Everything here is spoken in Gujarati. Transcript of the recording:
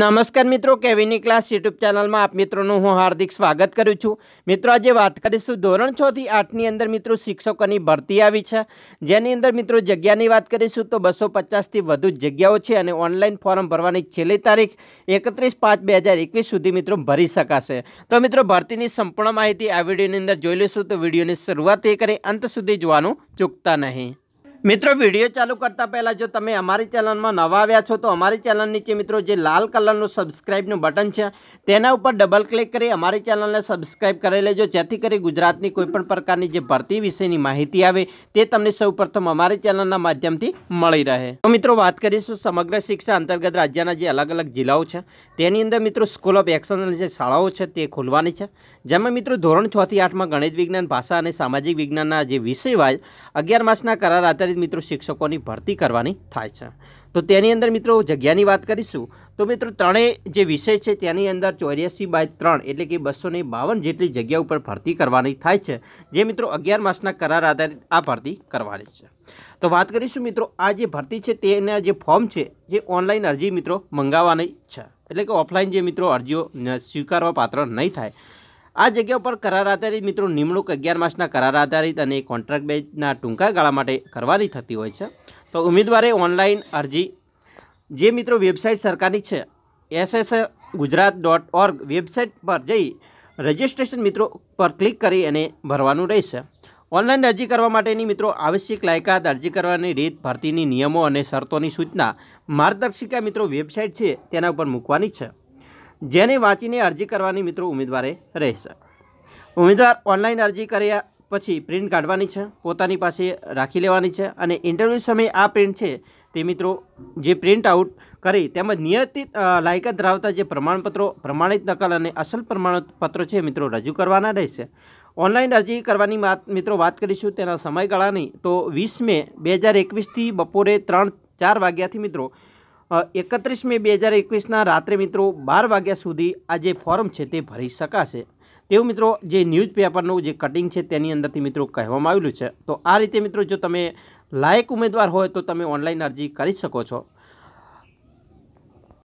નમસ્કાર મિત્રો કેવીની ક્લાસ યુટ્યુબ ચેનલમાં આપ મિત્રોનું હું હાર્દિક સ્વાગત કરું છું મિત્રો આજે વાત કરીશું ધોરણ છ થી આઠની અંદર મિત્રો શિક્ષકોની ભરતી આવી છે જેની અંદર મિત્રો જગ્યાની વાત કરીશું તો બસો પચાસથી વધુ જગ્યાઓ છે અને ઓનલાઈન ફોર્મ ભરવાની છેલ્લી તારીખ એકત્રીસ પાંચ બે હજાર એકવીસ સુધી મિત્રો ભરી શકાશે તો મિત્રો ભરતીની સંપૂર્ણ માહિતી આ વિડીયોની અંદર જોઈ લઈશું તો વિડીયોની શરૂઆત એ કરી અંત સુધી જોવાનું ચૂકતા નહીં મિત્રો વિડીયો ચાલુ કરતા પહેલાં જો તમે અમારી ચેનલમાં નવા આવ્યા છો તો અમારી ચેનલ નીચે મિત્રો જે લાલ કલરનું સબસ્ક્રાઇબનું બટન છે તેના ઉપર ડબલ ક્લિક કરી અમારી ચેનલને સબસ્ક્રાઇબ કરી લેજો જેથી કરી ગુજરાતની કોઈપણ પ્રકારની જે ભરતી વિશેની માહિતી આવે તે તમને સૌપ્રથમ અમારી ચેનલના માધ્યમથી મળી રહે તો મિત્રો વાત કરીશું સમગ્ર શિક્ષા અંતર્ગત રાજ્યના જે અલગ અલગ જિલ્લાઓ છે તેની અંદર મિત્રો સ્કૂલ ઓફ એક્સલન્સ જે શાળાઓ છે તે ખોલવાની છે જેમાં મિત્રો ધોરણ છથી આઠમાં ગણિત વિજ્ઞાન ભાષા અને સામાજિક વિજ્ઞાનના જે વિષય વાય અગિયાર માસના કરાર આધારિત આધારિત મિત્રો શિક્ષકોની ભરતી કરવાની થાય છે તો તેની અંદર મિત્રો જગ્યાની વાત કરીશું તો મિત્રો ત્રણેય જે વિષય છે તેની અંદર ચોર્યાસી બાય ત્રણ એટલે કે બસો ને બાવન જેટલી જગ્યા ઉપર ભરતી કરવાની થાય છે જે મિત્રો અગિયાર માસના કરાર આધારિત આ ભરતી કરવાની છે તો વાત કરીશું મિત્રો આ જે ભરતી છે તેના જે ફોર્મ છે જે ઓનલાઈન અરજી મિત્રો મંગાવવાની છે એટલે કે ઓફલાઈન જે મિત્રો અરજીઓ સ્વીકારવા પાત્ર નહીં થાય આ જગ્યા ઉપર કરાર આધારિત મિત્રો નિમણૂક અગિયાર માસના કરાર આધારિત અને કોન્ટ્રાક્ટ બેચના ટૂંકા ગાળા માટે કરવાની થતી હોય છે તો ઉમેદવારે ઓનલાઈન અરજી જે મિત્રો વેબસાઇટ સરકારની છે SS Gujarat dot org website પર જઈ રજિસ્ટ્રેશન મિત્રો પર ક્લિક કરી અને ભરવાનું રહેશે ઓનલાઈન અરજી કરવા માટેની મિત્રો આવશ્યક લાયકાત અરજી કરવાની રીત ભરતીની નિયમો અને શરતોની સૂચના માર્ગદર્શિકા મિત્રો વેબસાઇટ છે તેના ઉપર મૂકવાની છે જેને વાંચીને અરજી કરવાની મિત્રો ઉમેદવારે રહેશે ઉમેદવાર ઓનલાઈન અરજી કર્યા પછી પ્રિન્ટ કાઢવાની છે પોતાની પાસે રાખી લેવાની છે અને ઇન્ટરવ્યૂ સમયે આ પ્રિન્ટ છે તે મિત્રો જે પ્રિન્ટ આઉટ કરી તેમજ નિયતિત લાયકાત ધરાવતા જે પ્રમાણપત્રો પ્રમાણિત નકલ અને અસલ પ્રમાણપત્રો છે મિત્રો રજૂ કરવાના રહેશે ઓનલાઈન અરજી કરવાની વાત મિત્રો વાત કરીશું તેના સમયગાળાની તો વીસ મે બે હજાર એકવીસથી બપોરે ત્રણ ચાર વાગ્યાથી મિત્રો એકત્રીસ મે બે હજાર એકવીસના રાત્રે મિત્રો બાર વાગ્યા સુધી આ જે ફોર્મ છે તે ભરી શકાશે તેવું મિત્રો જે ન્યૂઝ પેપરનું જે કટિંગ છે તેની અંદરથી મિત્રો કહેવામાં આવેલું છે તો આ રીતે મિત્રો જો તમે લાયક ઉમેદવાર હોય તો તમે ઓનલાઈન અરજી કરી શકો છો